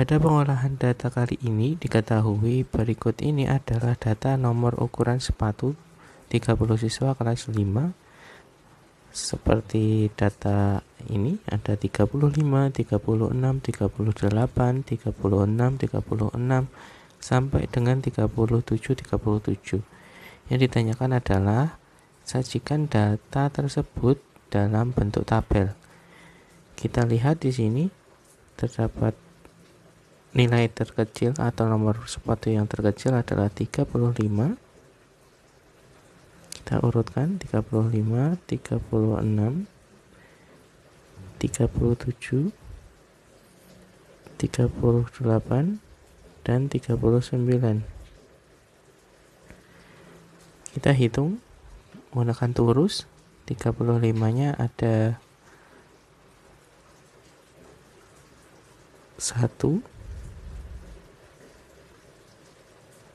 Pada pengolahan data kali ini diketahui berikut ini adalah data nomor ukuran sepatu 30 siswa kelas 5 seperti data ini ada 35, 36, 38, 36, 36 sampai dengan 37 37. Yang ditanyakan adalah sajikan data tersebut dalam bentuk tabel. Kita lihat di sini terdapat Nilai terkecil atau nomor sepatu yang terkecil adalah 35. Kita urutkan 35, 36, 37, 38, dan 39. Kita hitung menggunakan turus 35-nya ada 1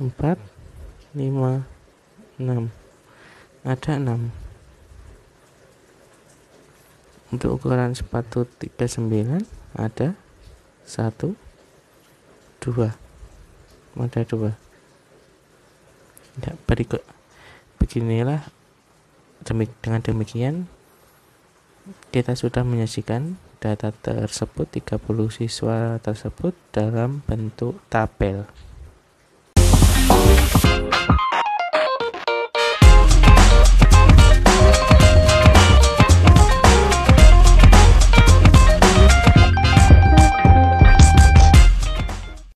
empat lima enam ada enam untuk ukuran sepatu 39 ada satu dua ada dua tidak nah, berikut beginilah demik, dengan demikian kita sudah menyajikan data tersebut 30 siswa tersebut dalam bentuk tabel